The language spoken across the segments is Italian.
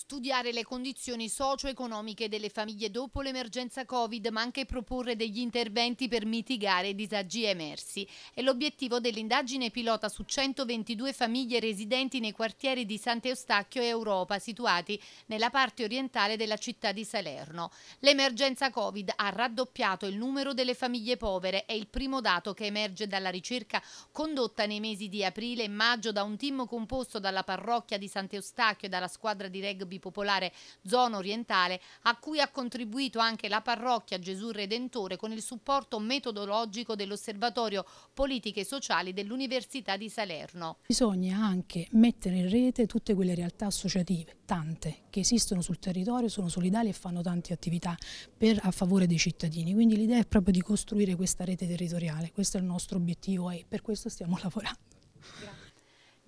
studiare le condizioni socio-economiche delle famiglie dopo l'emergenza Covid, ma anche proporre degli interventi per mitigare i disagi emersi. È l'obiettivo dell'indagine pilota su 122 famiglie residenti nei quartieri di Sant'Eustacchio e Europa, situati nella parte orientale della città di Salerno. L'emergenza Covid ha raddoppiato il numero delle famiglie povere, è il primo dato che emerge dalla ricerca condotta nei mesi di aprile e maggio da un team composto dalla parrocchia di Sant'Eustacchio e dalla squadra di rugby bipopolare zona orientale, a cui ha contribuito anche la parrocchia Gesù Redentore con il supporto metodologico dell'Osservatorio Politiche Sociali dell'Università di Salerno. Bisogna anche mettere in rete tutte quelle realtà associative, tante, che esistono sul territorio, sono solidali e fanno tante attività per, a favore dei cittadini. Quindi l'idea è proprio di costruire questa rete territoriale, questo è il nostro obiettivo e per questo stiamo lavorando. Grazie.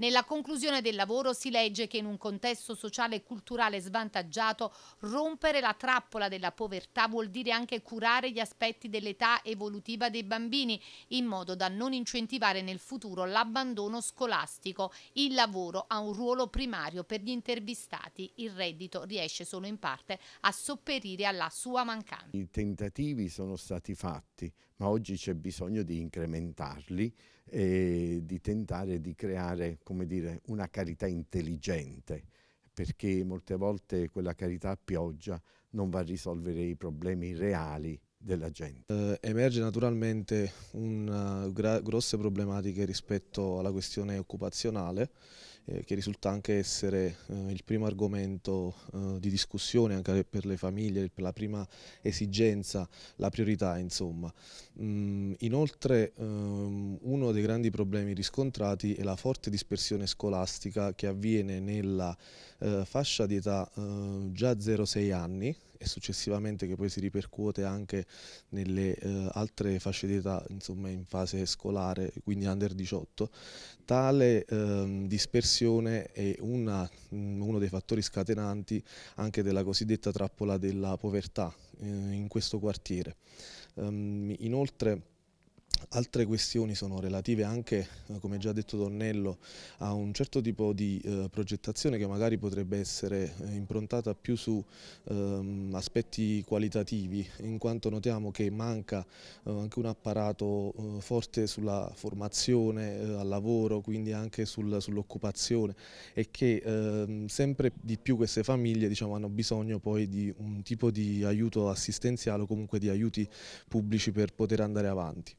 Nella conclusione del lavoro si legge che in un contesto sociale e culturale svantaggiato rompere la trappola della povertà vuol dire anche curare gli aspetti dell'età evolutiva dei bambini in modo da non incentivare nel futuro l'abbandono scolastico. Il lavoro ha un ruolo primario per gli intervistati, il reddito riesce solo in parte a sopperire alla sua mancanza. I tentativi sono stati fatti, ma oggi c'è bisogno di incrementarli e di tentare di creare come dire, una carità intelligente, perché molte volte quella carità a pioggia non va a risolvere i problemi reali della gente. Eh, emerge naturalmente una, grosse problematiche rispetto alla questione occupazionale, eh, che risulta anche essere eh, il primo argomento eh, di discussione anche per le famiglie, per la prima esigenza, la priorità insomma. Mm, inoltre um, uno dei grandi problemi riscontrati è la forte dispersione scolastica che avviene nella eh, fascia di età eh, già 0-6 anni e successivamente che poi si ripercuote anche nelle eh, altre fasce di età, insomma in fase scolare, quindi under 18, tale ehm, dispersione pressione è una, mm, uno dei fattori scatenanti anche della cosiddetta trappola della povertà eh, in questo quartiere. Um, inoltre Altre questioni sono relative anche, eh, come già detto Donnello, a un certo tipo di eh, progettazione che magari potrebbe essere eh, improntata più su ehm, aspetti qualitativi, in quanto notiamo che manca eh, anche un apparato eh, forte sulla formazione eh, al lavoro, quindi anche sul, sull'occupazione e che ehm, sempre di più queste famiglie diciamo, hanno bisogno poi di un tipo di aiuto assistenziale o comunque di aiuti pubblici per poter andare avanti.